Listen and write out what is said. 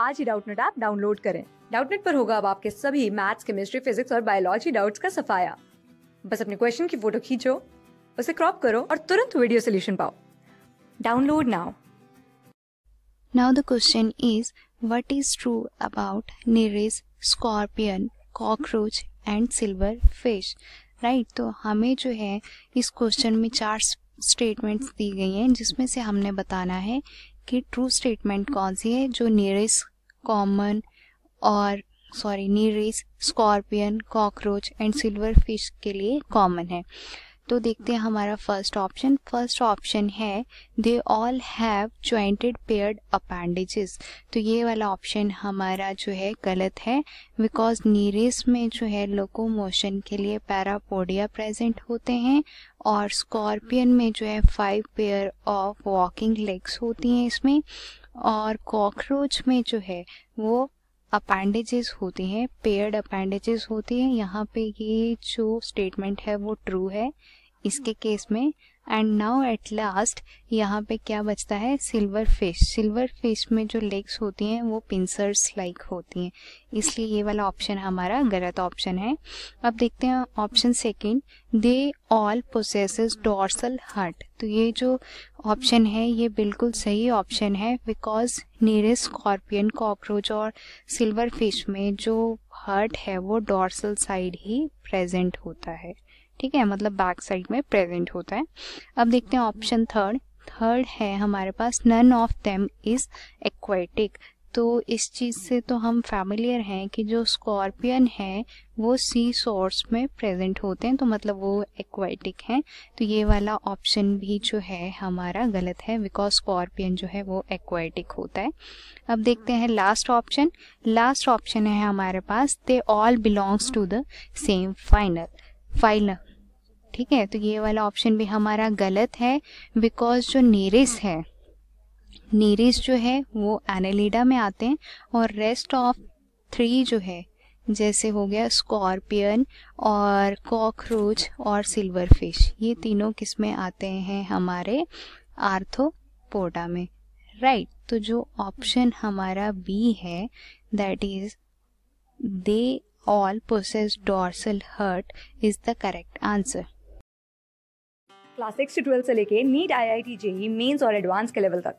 आज ही Doubtnut app download करें डाउटनेट पर होगा अब आपके सभी मैथ्स केमिस्ट्री फिजिक्स और बायोलॉजी डाउट्स का सफाया बस अपने क्वेश्चन की फोटो खींचो उसे क्रॉप करो और तुरंत वीडियो सोल्यूशन पाओ download now now the question is what is true about Nereis scorpion cockroach and silverfish right तो हमें जो है इस क्वेश्चन में चार स्टेटमेंट्स दी गई हैं जिसमें से हमने बताना है कि ट्रू स्टेटमेंट कौन सी है जो नियरेस्ट कॉमन और sorry Nereis scorpion cockroach and silverfish के लिए कॉमन है तो देखते हैं हमारा फर्स्ट ऑप्शन फर्स्ट ऑप्शन है they all have jointed paired appendages तो ये वाला ऑप्शन हमारा जो है गलत है बिकॉज नीरिस में जो है लोकोमोशन के लिए पैरापोडिया प्रेजेंट होते हैं और स्कॉर्पियन में जो है five pair of walking legs होती हैं इसमें और कॉकरोच में जो है वो अपेंडेजेस होती हैं पेयर्ड अपेंडेजेस होती हैं यहाँ पे ये जो स्टेटमेंट है वो ट्रू है इसके केस hmm. में एंड नाउ एट लास्ट यहाँ पे क्या बचता है सिल्वर फिश सिल्वर फिश में जो लेग्स होती हैं वो पिंसर्स लाइक होती हैं इसलिए ये वाला ऑप्शन हमारा गलत ऑप्शन है अब देखते हैं option second they all possess dorsal heart तो ये जो ऑप्शन है ये बिल्कुल सही ऑप्शन है बिकॉज नीरेस्ट स्कॉर्पियन कॉकरोच और सिल्वर फिश में जो हर्ट है वो डॉर्सल साइड ही प्रेजेंट होता है ठीक है मतलब बैक साइड में प्रेजेंट होता है अब देखते हैं ऑप्शन थर्ड थर्ड है हमारे पास none of them is aquatic तो इस चीज़ से तो हम फैमिलियर हैं कि जो स्कॉर्पियन है वो सी सोर्स में प्रेजेंट होते हैं तो मतलब वो एक्वाइटिक हैं तो ये वाला ऑप्शन भी जो है हमारा गलत है बिकॉज स्कॉर्पियन जो है वो एक्वाइटिक होता है अब देखते हैं लास्ट ऑप्शन लास्ट ऑप्शन है हमारे पास they all belongs to the same final final ठीक है तो ये वाला ऑप्शन भी हमारा गलत है बिकॉज जो नेरिस है नीरीज जो है वो एनेलिडा में आते हैं और रेस्ट ऑफ थ्री जो है जैसे हो गया स्कॉर्पियन और कॉकरोच और सिल्वर फिश ये तीनों किस्में आते हैं हमारे आर्थोपोडा में राइट right, तो जो ऑप्शन हमारा बी है that is they all possess dorsal heart is the correct answer class six से ट्वेल्थ से लेके NEET I I T JEE mains और एडवांस के लेवल तक